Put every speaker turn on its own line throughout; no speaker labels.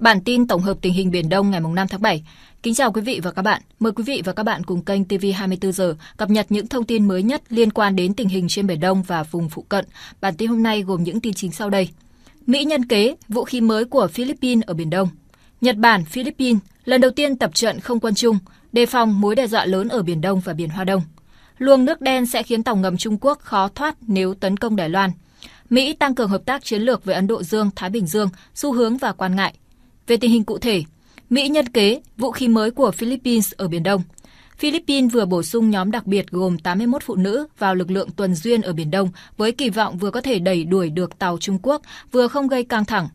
Bản tin tổng hợp tình hình Biển Đông ngày 5 tháng 7. Kính chào quý vị và các bạn. Mời quý vị và các bạn cùng kênh TV 24 giờ cập nhật những thông tin mới nhất liên quan đến tình hình trên Biển Đông và vùng phụ cận. Bản tin hôm nay gồm những tin chính sau đây. Mỹ nhân kế, vũ khí mới của Philippines ở Biển Đông. Nhật Bản, Philippines lần đầu tiên tập trận không quân chung, đề phòng mối đe dọa lớn ở Biển Đông và Biển Hoa Đông. Luồng nước đen sẽ khiến tàu ngầm Trung Quốc khó thoát nếu tấn công Đài Loan. Mỹ tăng cường hợp tác chiến lược với Ấn Độ Dương, Thái Bình Dương, xu hướng và quan ngại – về tình hình cụ thể, Mỹ nhân kế vũ khí mới của Philippines ở Biển Đông. Philippines vừa bổ sung nhóm đặc biệt gồm 81 phụ nữ vào lực lượng tuần duyên ở Biển Đông với kỳ vọng vừa có thể đẩy đuổi được tàu Trung Quốc, vừa không gây căng thẳng.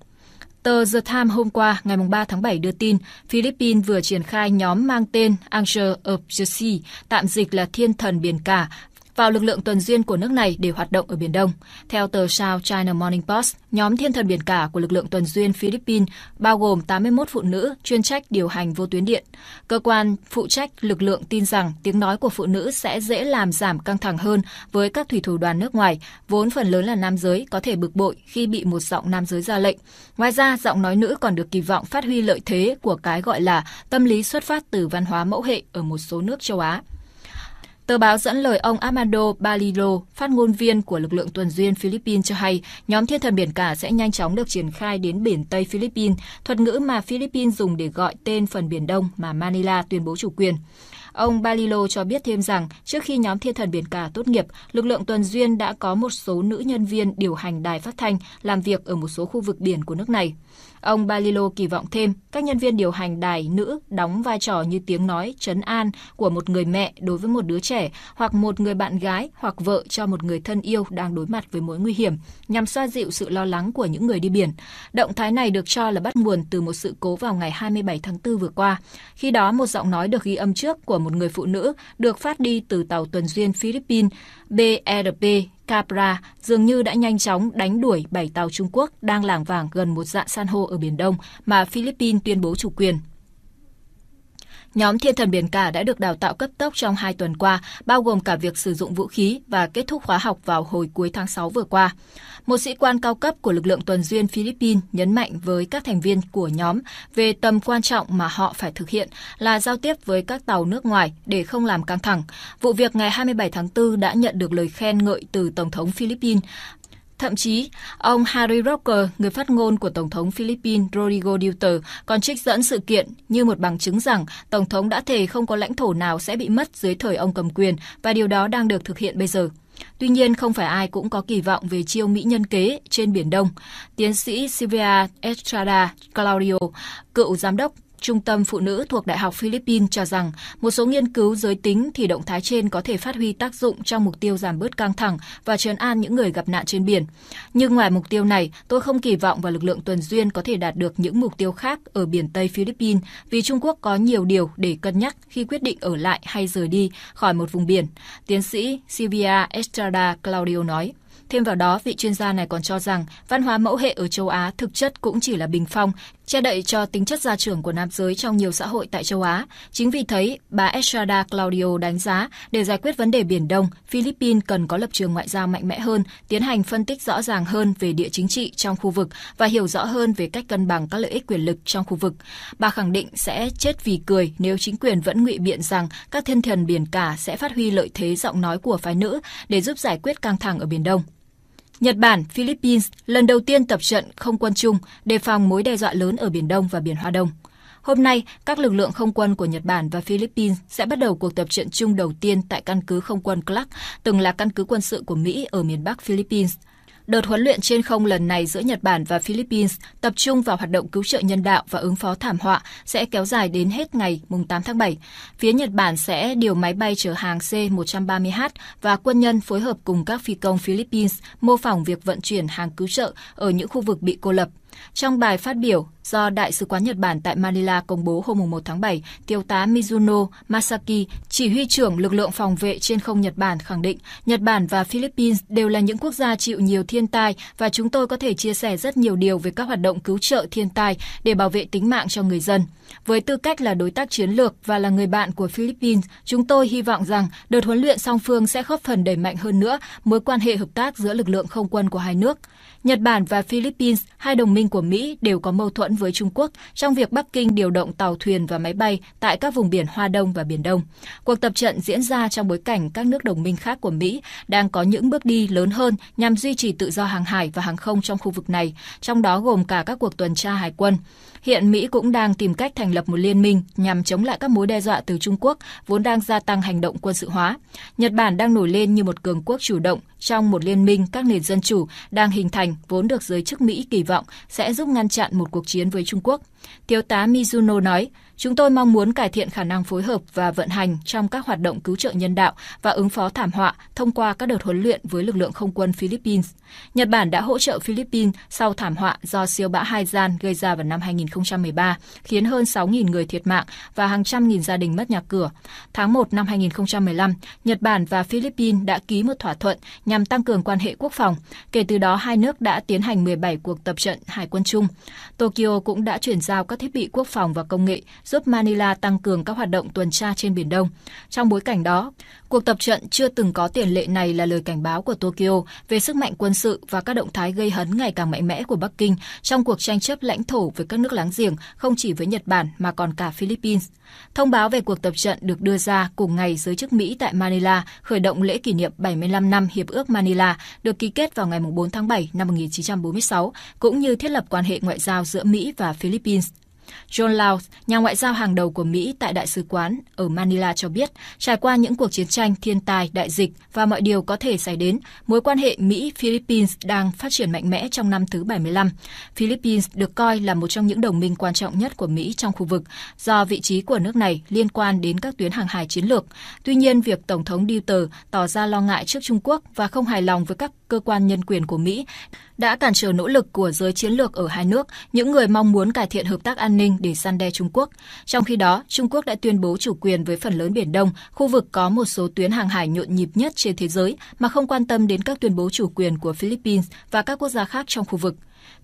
Tờ The Times hôm qua, ngày 3 tháng 7 đưa tin, Philippines vừa triển khai nhóm mang tên Angel of the Sea, tạm dịch là Thiên thần Biển Cả, vào lực lượng tuần duyên của nước này để hoạt động ở Biển Đông. Theo tờ South China Morning Post, nhóm thiên thần biển cả của lực lượng tuần duyên Philippines bao gồm 81 phụ nữ chuyên trách điều hành vô tuyến điện. Cơ quan phụ trách lực lượng tin rằng tiếng nói của phụ nữ sẽ dễ làm giảm căng thẳng hơn với các thủy thủ đoàn nước ngoài, vốn phần lớn là nam giới có thể bực bội khi bị một giọng nam giới ra lệnh. Ngoài ra, giọng nói nữ còn được kỳ vọng phát huy lợi thế của cái gọi là tâm lý xuất phát từ văn hóa mẫu hệ ở một số nước châu Á. Tờ báo dẫn lời ông Armando Balilo, phát ngôn viên của lực lượng tuần duyên Philippines cho hay, nhóm thiên thần biển cả sẽ nhanh chóng được triển khai đến biển Tây Philippines, thuật ngữ mà Philippines dùng để gọi tên phần biển Đông mà Manila tuyên bố chủ quyền. Ông Balilo cho biết thêm rằng, trước khi nhóm thiên thần biển cả tốt nghiệp, lực lượng tuần duyên đã có một số nữ nhân viên điều hành đài phát thanh làm việc ở một số khu vực biển của nước này. Ông Balilo kỳ vọng thêm các nhân viên điều hành đài nữ đóng vai trò như tiếng nói trấn an của một người mẹ đối với một đứa trẻ hoặc một người bạn gái hoặc vợ cho một người thân yêu đang đối mặt với mối nguy hiểm nhằm xoa dịu sự lo lắng của những người đi biển. Động thái này được cho là bắt nguồn từ một sự cố vào ngày 27 tháng 4 vừa qua. Khi đó, một giọng nói được ghi âm trước của một người phụ nữ được phát đi từ tàu tuần duyên Philippines BRP e Capra dường như đã nhanh chóng đánh đuổi bảy tàu Trung Quốc đang lảng vảng gần một dạng san hô ở Biển Đông mà Philippines tuyên bố chủ quyền. Nhóm thiên thần biển cả đã được đào tạo cấp tốc trong hai tuần qua, bao gồm cả việc sử dụng vũ khí và kết thúc khóa học vào hồi cuối tháng 6 vừa qua. Một sĩ quan cao cấp của lực lượng tuần duyên Philippines nhấn mạnh với các thành viên của nhóm về tầm quan trọng mà họ phải thực hiện là giao tiếp với các tàu nước ngoài để không làm căng thẳng. Vụ việc ngày 27 tháng 4 đã nhận được lời khen ngợi từ Tổng thống Philippines Thậm chí, ông Harry Rocker, người phát ngôn của Tổng thống Philippines Rodrigo Duterte, còn trích dẫn sự kiện như một bằng chứng rằng Tổng thống đã thề không có lãnh thổ nào sẽ bị mất dưới thời ông cầm quyền và điều đó đang được thực hiện bây giờ. Tuy nhiên, không phải ai cũng có kỳ vọng về chiêu Mỹ nhân kế trên Biển Đông. Tiến sĩ Silvia Estrada Claudio, cựu giám đốc Trung tâm Phụ nữ thuộc Đại học Philippines cho rằng một số nghiên cứu giới tính thì động thái trên có thể phát huy tác dụng trong mục tiêu giảm bớt căng thẳng và trấn an những người gặp nạn trên biển. Nhưng ngoài mục tiêu này, tôi không kỳ vọng vào lực lượng tuần duyên có thể đạt được những mục tiêu khác ở biển Tây Philippines vì Trung Quốc có nhiều điều để cân nhắc khi quyết định ở lại hay rời đi khỏi một vùng biển, tiến sĩ Silvia Estrada Claudio nói. Thêm vào đó, vị chuyên gia này còn cho rằng văn hóa mẫu hệ ở châu Á thực chất cũng chỉ là bình phong, che đậy cho tính chất gia trưởng của nam giới trong nhiều xã hội tại châu Á. Chính vì thấy, bà Estrada Claudio đánh giá để giải quyết vấn đề Biển Đông, Philippines cần có lập trường ngoại giao mạnh mẽ hơn, tiến hành phân tích rõ ràng hơn về địa chính trị trong khu vực và hiểu rõ hơn về cách cân bằng các lợi ích quyền lực trong khu vực. Bà khẳng định sẽ chết vì cười nếu chính quyền vẫn ngụy biện rằng các thiên thần biển cả sẽ phát huy lợi thế giọng nói của phái nữ để giúp giải quyết căng thẳng ở Biển Đông. Nhật Bản, Philippines lần đầu tiên tập trận không quân chung đề phòng mối đe dọa lớn ở Biển Đông và Biển Hoa Đông. Hôm nay, các lực lượng không quân của Nhật Bản và Philippines sẽ bắt đầu cuộc tập trận chung đầu tiên tại căn cứ không quân Clark, từng là căn cứ quân sự của Mỹ ở miền Bắc Philippines – Đợt huấn luyện trên không lần này giữa Nhật Bản và Philippines tập trung vào hoạt động cứu trợ nhân đạo và ứng phó thảm họa sẽ kéo dài đến hết ngày 8 tháng 7. Phía Nhật Bản sẽ điều máy bay chở hàng C-130H và quân nhân phối hợp cùng các phi công Philippines mô phỏng việc vận chuyển hàng cứu trợ ở những khu vực bị cô lập. Trong bài phát biểu do Đại sứ quán Nhật Bản tại Manila công bố hôm 1 tháng 7, Thiếu tá Mizuno Masaki, chỉ huy trưởng lực lượng phòng vệ trên không Nhật Bản khẳng định Nhật Bản và Philippines đều là những quốc gia chịu nhiều thiên tai và chúng tôi có thể chia sẻ rất nhiều điều về các hoạt động cứu trợ thiên tai để bảo vệ tính mạng cho người dân. Với tư cách là đối tác chiến lược và là người bạn của Philippines, chúng tôi hy vọng rằng đợt huấn luyện song phương sẽ góp phần đẩy mạnh hơn nữa mối quan hệ hợp tác giữa lực lượng không quân của hai nước. Nhật Bản và Philippines, hai đồng minh của Mỹ, đều có mâu thuẫn với Trung Quốc trong việc Bắc Kinh điều động tàu thuyền và máy bay tại các vùng biển Hoa Đông và Biển Đông. Cuộc tập trận diễn ra trong bối cảnh các nước đồng minh khác của Mỹ đang có những bước đi lớn hơn nhằm duy trì tự do hàng hải và hàng không trong khu vực này, trong đó gồm cả các cuộc tuần tra hải quân. Hiện Mỹ cũng đang tìm cách thành lập một liên minh nhằm chống lại các mối đe dọa từ Trung Quốc vốn đang gia tăng hành động quân sự hóa. Nhật Bản đang nổi lên như một cường quốc chủ động trong một liên minh các nền dân chủ đang hình thành vốn được giới chức Mỹ kỳ vọng sẽ giúp ngăn chặn một cuộc chiến với Trung Quốc. Thiếu tá Mizuno nói, Chúng tôi mong muốn cải thiện khả năng phối hợp và vận hành trong các hoạt động cứu trợ nhân đạo và ứng phó thảm họa thông qua các đợt huấn luyện với lực lượng không quân Philippines. Nhật Bản đã hỗ trợ Philippines sau thảm họa do siêu bão Haiyan gây ra vào năm 2013, khiến hơn 6.000 người thiệt mạng và hàng trăm nghìn gia đình mất nhà cửa. Tháng 1 năm 2015, Nhật Bản và Philippines đã ký một thỏa thuận nhằm tăng cường quan hệ quốc phòng. Kể từ đó, hai nước đã tiến hành 17 cuộc tập trận hải quân chung. Tokyo cũng đã chuyển giao các thiết bị quốc phòng và công nghệ giúp Manila tăng cường các hoạt động tuần tra trên Biển Đông. Trong bối cảnh đó, cuộc tập trận chưa từng có tiền lệ này là lời cảnh báo của Tokyo về sức mạnh quân sự và các động thái gây hấn ngày càng mạnh mẽ của Bắc Kinh trong cuộc tranh chấp lãnh thổ với các nước láng giềng, không chỉ với Nhật Bản mà còn cả Philippines. Thông báo về cuộc tập trận được đưa ra cùng ngày giới chức Mỹ tại Manila khởi động lễ kỷ niệm 75 năm Hiệp ước Manila được ký kết vào ngày 4 tháng 7 năm 1946, cũng như thiết lập quan hệ ngoại giao giữa Mỹ và Philippines. John Lau, nhà ngoại giao hàng đầu của Mỹ tại Đại sứ quán ở Manila cho biết, trải qua những cuộc chiến tranh, thiên tai, đại dịch và mọi điều có thể xảy đến, mối quan hệ Mỹ-Philippines đang phát triển mạnh mẽ trong năm thứ 75. Philippines được coi là một trong những đồng minh quan trọng nhất của Mỹ trong khu vực do vị trí của nước này liên quan đến các tuyến hàng hải chiến lược. Tuy nhiên, việc Tổng thống Duterte tỏ ra lo ngại trước Trung Quốc và không hài lòng với các cơ quan nhân quyền của Mỹ, đã cản trở nỗ lực của giới chiến lược ở hai nước, những người mong muốn cải thiện hợp tác an ninh để săn đe Trung Quốc. Trong khi đó, Trung Quốc đã tuyên bố chủ quyền với phần lớn Biển Đông, khu vực có một số tuyến hàng hải nhộn nhịp nhất trên thế giới, mà không quan tâm đến các tuyên bố chủ quyền của Philippines và các quốc gia khác trong khu vực.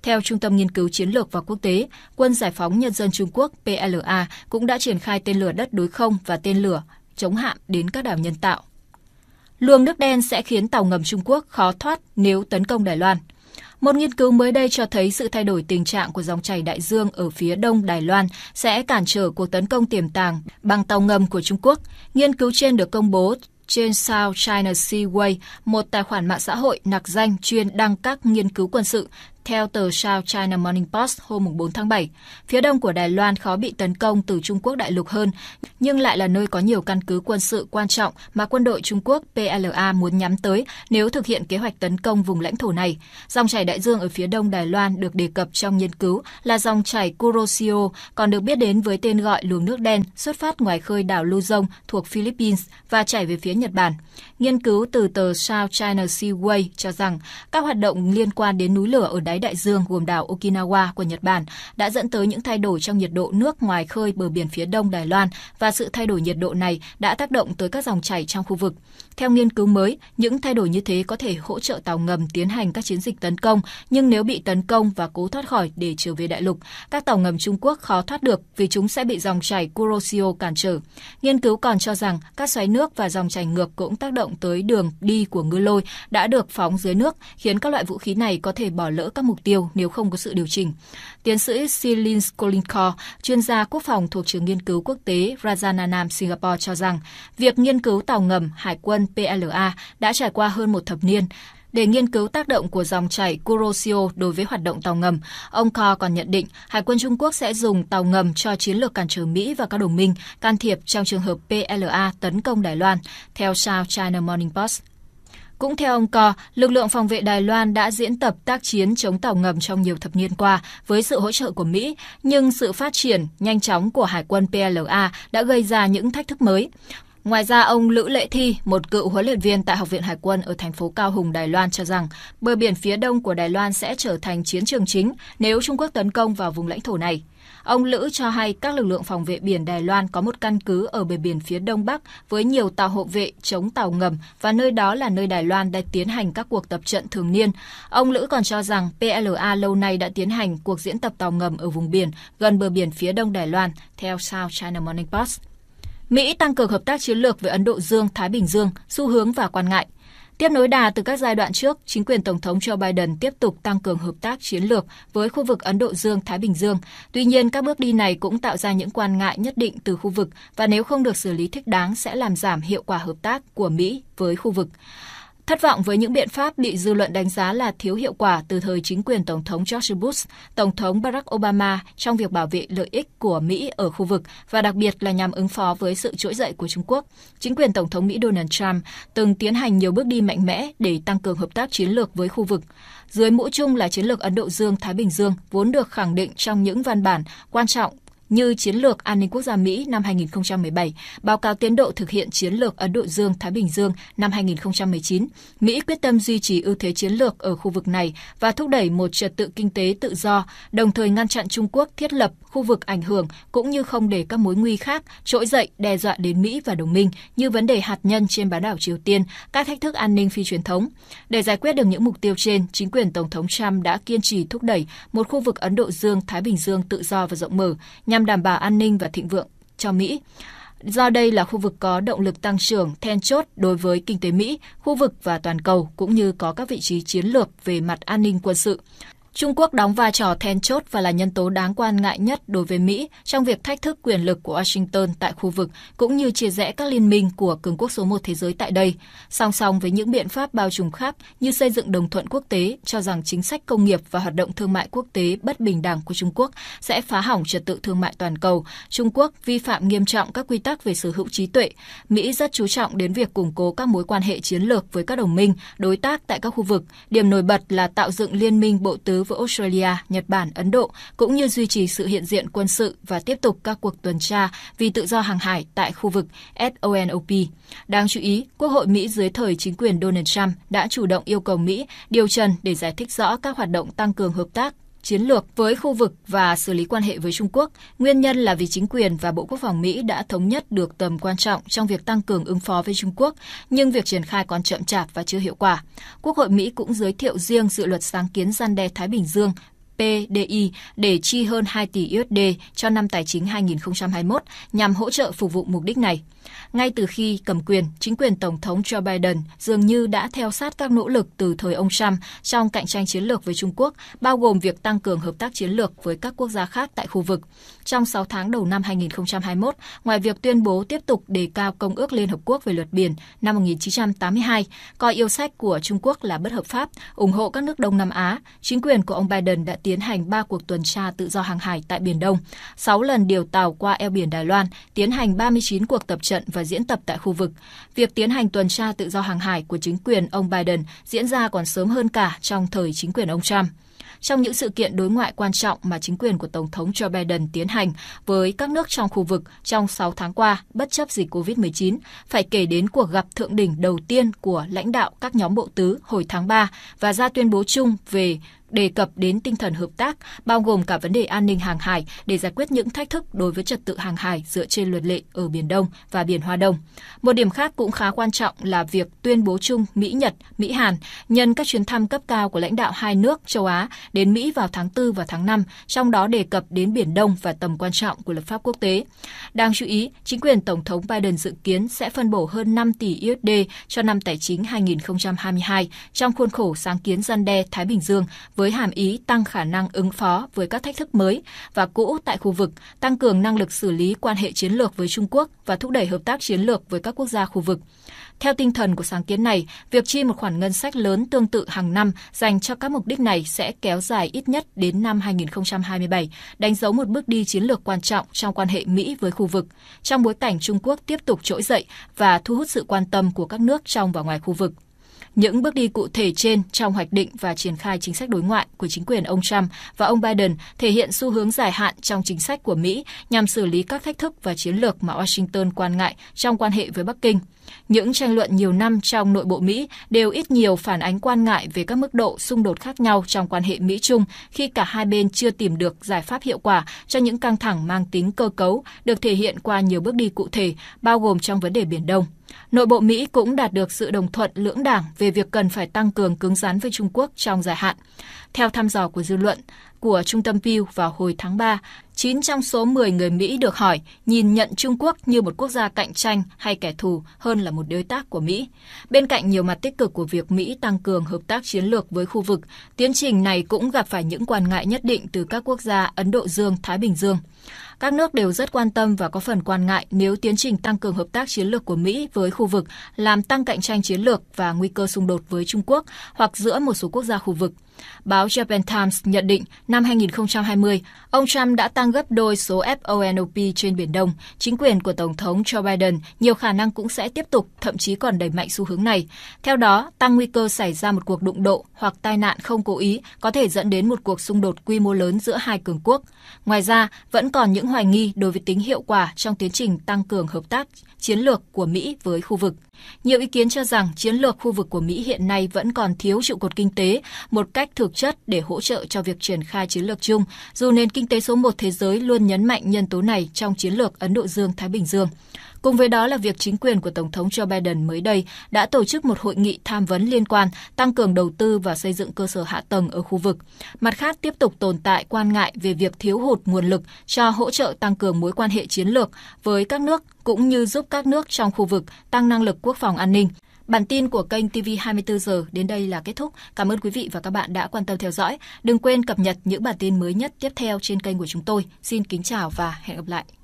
Theo Trung tâm Nghiên cứu Chiến lược và Quốc tế, Quân Giải phóng Nhân dân Trung Quốc PLA cũng đã triển khai tên lửa đất đối không và tên lửa chống hạm đến các đảo nhân tạo luồng nước đen sẽ khiến tàu ngầm Trung Quốc khó thoát nếu tấn công Đài Loan. Một nghiên cứu mới đây cho thấy sự thay đổi tình trạng của dòng chảy đại dương ở phía đông Đài Loan sẽ cản trở cuộc tấn công tiềm tàng bằng tàu ngầm của Trung Quốc. Nghiên cứu trên được công bố trên South China Seaway, một tài khoản mạng xã hội nặc danh chuyên đăng các nghiên cứu quân sự theo tờ South China Morning Post hôm 4 tháng 7, phía đông của Đài Loan khó bị tấn công từ Trung Quốc đại lục hơn, nhưng lại là nơi có nhiều căn cứ quân sự quan trọng mà quân đội Trung Quốc PLA muốn nhắm tới nếu thực hiện kế hoạch tấn công vùng lãnh thổ này. Dòng chảy đại dương ở phía đông Đài Loan được đề cập trong nghiên cứu là dòng chảy Kurosio, còn được biết đến với tên gọi luồng nước đen xuất phát ngoài khơi đảo Luzon thuộc Philippines và chảy về phía Nhật Bản. Nghiên cứu từ tờ South China Seaway cho rằng các hoạt động liên quan đến núi lửa ở Đài đáy đại dương gồm đảo Okinawa của Nhật Bản đã dẫn tới những thay đổi trong nhiệt độ nước ngoài khơi bờ biển phía đông Đài Loan và sự thay đổi nhiệt độ này đã tác động tới các dòng chảy trong khu vực. Theo nghiên cứu mới, những thay đổi như thế có thể hỗ trợ tàu ngầm tiến hành các chiến dịch tấn công, nhưng nếu bị tấn công và cố thoát khỏi để trở về đại lục, các tàu ngầm Trung Quốc khó thoát được vì chúng sẽ bị dòng chảy Kuroshio cản trở. Nghiên cứu còn cho rằng các xoáy nước và dòng chảy ngược cũng tác động tới đường đi của ngư lôi đã được phóng dưới nước, khiến các loại vũ khí này có thể bỏ lỡ các các mục tiêu nếu không có sự điều chỉnh. Tiến sĩ Silin Skolinkor, chuyên gia quốc phòng thuộc trường nghiên cứu quốc tế Rajananam Singapore cho rằng, việc nghiên cứu tàu ngầm Hải quân PLA đã trải qua hơn một thập niên, để nghiên cứu tác động của dòng chảy Kuroshio đối với hoạt động tàu ngầm, ông Kho còn nhận định Hải quân Trung Quốc sẽ dùng tàu ngầm cho chiến lược cản trở Mỹ và các đồng minh can thiệp trong trường hợp PLA tấn công Đài Loan. Theo South China Morning Post, cũng theo ông Co, lực lượng phòng vệ Đài Loan đã diễn tập tác chiến chống tàu ngầm trong nhiều thập niên qua với sự hỗ trợ của Mỹ, nhưng sự phát triển nhanh chóng của Hải quân PLA đã gây ra những thách thức mới. Ngoài ra, ông Lữ Lệ Thi, một cựu huấn luyện viên tại Học viện Hải quân ở thành phố Cao Hùng, Đài Loan cho rằng bờ biển phía đông của Đài Loan sẽ trở thành chiến trường chính nếu Trung Quốc tấn công vào vùng lãnh thổ này. Ông Lữ cho hay các lực lượng phòng vệ biển Đài Loan có một căn cứ ở bờ biển phía đông bắc với nhiều tàu hộ vệ chống tàu ngầm và nơi đó là nơi Đài Loan đang tiến hành các cuộc tập trận thường niên. Ông Lữ còn cho rằng PLA lâu nay đã tiến hành cuộc diễn tập tàu ngầm ở vùng biển gần bờ biển phía đông Đài Loan, theo South China Morning Post. Mỹ tăng cường hợp tác chiến lược với Ấn Độ Dương, Thái Bình Dương, xu hướng và quan ngại – Tiếp nối đà từ các giai đoạn trước, chính quyền Tổng thống Joe Biden tiếp tục tăng cường hợp tác chiến lược với khu vực Ấn Độ Dương-Thái Bình Dương. Tuy nhiên, các bước đi này cũng tạo ra những quan ngại nhất định từ khu vực và nếu không được xử lý thích đáng sẽ làm giảm hiệu quả hợp tác của Mỹ với khu vực. Thất vọng với những biện pháp bị dư luận đánh giá là thiếu hiệu quả từ thời chính quyền Tổng thống George Bush, Tổng thống Barack Obama trong việc bảo vệ lợi ích của Mỹ ở khu vực và đặc biệt là nhằm ứng phó với sự trỗi dậy của Trung Quốc, chính quyền Tổng thống Mỹ Donald Trump từng tiến hành nhiều bước đi mạnh mẽ để tăng cường hợp tác chiến lược với khu vực. Dưới mũ chung là chiến lược Ấn Độ Dương-Thái Bình Dương vốn được khẳng định trong những văn bản quan trọng như Chiến lược An ninh quốc gia Mỹ năm 2017, báo cáo tiến độ thực hiện chiến lược Ấn Độ Dương-Thái Bình Dương năm 2019, Mỹ quyết tâm duy trì ưu thế chiến lược ở khu vực này và thúc đẩy một trật tự kinh tế tự do, đồng thời ngăn chặn Trung Quốc thiết lập khu vực ảnh hưởng cũng như không để các mối nguy khác trỗi dậy đe dọa đến Mỹ và đồng minh như vấn đề hạt nhân trên bán đảo Triều Tiên, các thách thức an ninh phi truyền thống. Để giải quyết được những mục tiêu trên, chính quyền Tổng thống Trump đã kiên trì thúc đẩy một khu vực Ấn Độ Dương-Thái Bình Dương tự do và rộng mở nhằm đảm bảo an ninh và thịnh vượng cho Mỹ. Do đây là khu vực có động lực tăng trưởng then chốt đối với kinh tế Mỹ, khu vực và toàn cầu, cũng như có các vị trí chiến lược về mặt an ninh quân sự. Trung Quốc đóng vai trò then chốt và là nhân tố đáng quan ngại nhất đối với Mỹ trong việc thách thức quyền lực của Washington tại khu vực cũng như chia rẽ các liên minh của cường quốc số một thế giới tại đây, song song với những biện pháp bao trùm khác như xây dựng đồng thuận quốc tế cho rằng chính sách công nghiệp và hoạt động thương mại quốc tế bất bình đẳng của Trung Quốc sẽ phá hỏng trật tự thương mại toàn cầu. Trung Quốc vi phạm nghiêm trọng các quy tắc về sở hữu trí tuệ. Mỹ rất chú trọng đến việc củng cố các mối quan hệ chiến lược với các đồng minh, đối tác tại các khu vực. Điểm nổi bật là tạo dựng liên minh bộ tứ cứ với Australia, Nhật Bản, Ấn Độ, cũng như duy trì sự hiện diện quân sự và tiếp tục các cuộc tuần tra vì tự do hàng hải tại khu vực SONOP. Đáng chú ý, Quốc hội Mỹ dưới thời chính quyền Donald Trump đã chủ động yêu cầu Mỹ điều trần để giải thích rõ các hoạt động tăng cường hợp tác chiến lược với khu vực và xử lý quan hệ với Trung Quốc, nguyên nhân là vì chính quyền và Bộ Quốc phòng Mỹ đã thống nhất được tầm quan trọng trong việc tăng cường ứng phó với Trung Quốc, nhưng việc triển khai còn chậm chạp và chưa hiệu quả. Quốc hội Mỹ cũng giới thiệu riêng dự luật sáng kiến gian đe Thái Bình Dương PDI để chi hơn 2 tỷ USD cho năm tài chính 2021 nhằm hỗ trợ phục vụ mục đích này. Ngay từ khi cầm quyền, chính quyền Tổng thống Joe Biden dường như đã theo sát các nỗ lực từ thời ông Trump trong cạnh tranh chiến lược với Trung Quốc, bao gồm việc tăng cường hợp tác chiến lược với các quốc gia khác tại khu vực. Trong 6 tháng đầu năm 2021, ngoài việc tuyên bố tiếp tục đề cao Công ước Liên Hợp Quốc về luật biển năm 1982, coi yêu sách của Trung Quốc là bất hợp pháp, ủng hộ các nước Đông Nam Á, chính quyền của ông Biden đã tiến tiến hành 3 cuộc tuần tra tự do hàng hải tại Biển Đông, 6 lần điều tàu qua eo biển Đài Loan, tiến hành 39 cuộc tập trận và diễn tập tại khu vực. Việc tiến hành tuần tra tự do hàng hải của chính quyền ông Biden diễn ra còn sớm hơn cả trong thời chính quyền ông Trump trong những sự kiện đối ngoại quan trọng mà chính quyền của Tổng thống Joe Biden tiến hành với các nước trong khu vực trong 6 tháng qua, bất chấp dịch COVID-19, phải kể đến cuộc gặp thượng đỉnh đầu tiên của lãnh đạo các nhóm bộ tứ hồi tháng 3 và ra tuyên bố chung về đề cập đến tinh thần hợp tác, bao gồm cả vấn đề an ninh hàng hải để giải quyết những thách thức đối với trật tự hàng hải dựa trên luật lệ ở Biển Đông và Biển Hoa Đông. Một điểm khác cũng khá quan trọng là việc tuyên bố chung Mỹ-Nhật, Mỹ-Hàn nhân các chuyến thăm cấp cao của lãnh đạo hai nước châu Á đến Mỹ vào tháng 4 và tháng 5, trong đó đề cập đến Biển Đông và tầm quan trọng của luật pháp quốc tế. Đáng chú ý, chính quyền Tổng thống Biden dự kiến sẽ phân bổ hơn 5 tỷ USD cho năm tài chính 2022 trong khuôn khổ sáng kiến gian đe Thái Bình Dương với với hàm ý tăng khả năng ứng phó với các thách thức mới và cũ tại khu vực, tăng cường năng lực xử lý quan hệ chiến lược với Trung Quốc và thúc đẩy hợp tác chiến lược với các quốc gia khu vực. Theo tinh thần của sáng kiến này, việc chi một khoản ngân sách lớn tương tự hàng năm dành cho các mục đích này sẽ kéo dài ít nhất đến năm 2027, đánh dấu một bước đi chiến lược quan trọng trong quan hệ Mỹ với khu vực, trong bối cảnh Trung Quốc tiếp tục trỗi dậy và thu hút sự quan tâm của các nước trong và ngoài khu vực. Những bước đi cụ thể trên trong hoạch định và triển khai chính sách đối ngoại của chính quyền ông Trump và ông Biden thể hiện xu hướng dài hạn trong chính sách của Mỹ nhằm xử lý các thách thức và chiến lược mà Washington quan ngại trong quan hệ với Bắc Kinh. Những tranh luận nhiều năm trong nội bộ Mỹ đều ít nhiều phản ánh quan ngại về các mức độ xung đột khác nhau trong quan hệ Mỹ-Trung khi cả hai bên chưa tìm được giải pháp hiệu quả cho những căng thẳng mang tính cơ cấu được thể hiện qua nhiều bước đi cụ thể, bao gồm trong vấn đề Biển Đông. Nội bộ Mỹ cũng đạt được sự đồng thuận lưỡng đảng về việc cần phải tăng cường cứng rắn với Trung Quốc trong dài hạn. Theo thăm dò của dư luận của Trung tâm Pew vào hồi tháng 3, 9 trong số 10 người Mỹ được hỏi nhìn nhận Trung Quốc như một quốc gia cạnh tranh hay kẻ thù hơn là một đối tác của Mỹ. Bên cạnh nhiều mặt tích cực của việc Mỹ tăng cường hợp tác chiến lược với khu vực, tiến trình này cũng gặp phải những quan ngại nhất định từ các quốc gia Ấn Độ Dương, Thái Bình Dương. Các nước đều rất quan tâm và có phần quan ngại nếu tiến trình tăng cường hợp tác chiến lược của Mỹ với khu vực làm tăng cạnh tranh chiến lược và nguy cơ xung đột với Trung Quốc hoặc giữa một số quốc gia khu vực. Báo Japan Times nhận định năm 2020, ông Trump đã tăng gấp đôi số FONOP trên Biển Đông. Chính quyền của Tổng thống Joe Biden nhiều khả năng cũng sẽ tiếp tục, thậm chí còn đẩy mạnh xu hướng này. Theo đó, tăng nguy cơ xảy ra một cuộc đụng độ hoặc tai nạn không cố ý có thể dẫn đến một cuộc xung đột quy mô lớn giữa hai cường quốc. Ngoài ra, vẫn còn những hoài nghi đối với tính hiệu quả trong tiến trình tăng cường hợp tác chiến lược của Mỹ với khu vực. Nhiều ý kiến cho rằng chiến lược khu vực của Mỹ hiện nay vẫn còn thiếu trụ cột kinh tế một cách thực chất để hỗ trợ cho việc triển khai chiến lược chung, dù nền kinh tế số một thế giới luôn nhấn mạnh nhân tố này trong chiến lược Ấn Độ Dương-Thái Bình Dương. Cùng với đó là việc chính quyền của Tổng thống Joe Biden mới đây đã tổ chức một hội nghị tham vấn liên quan tăng cường đầu tư và xây dựng cơ sở hạ tầng ở khu vực. Mặt khác, tiếp tục tồn tại quan ngại về việc thiếu hụt nguồn lực cho hỗ trợ tăng cường mối quan hệ chiến lược với các nước cũng như giúp các nước trong khu vực tăng năng lực quốc phòng an ninh. Bản tin của kênh TV 24 giờ đến đây là kết thúc. Cảm ơn quý vị và các bạn đã quan tâm theo dõi. Đừng quên cập nhật những bản tin mới nhất tiếp theo trên kênh của chúng tôi. Xin kính chào và hẹn gặp lại.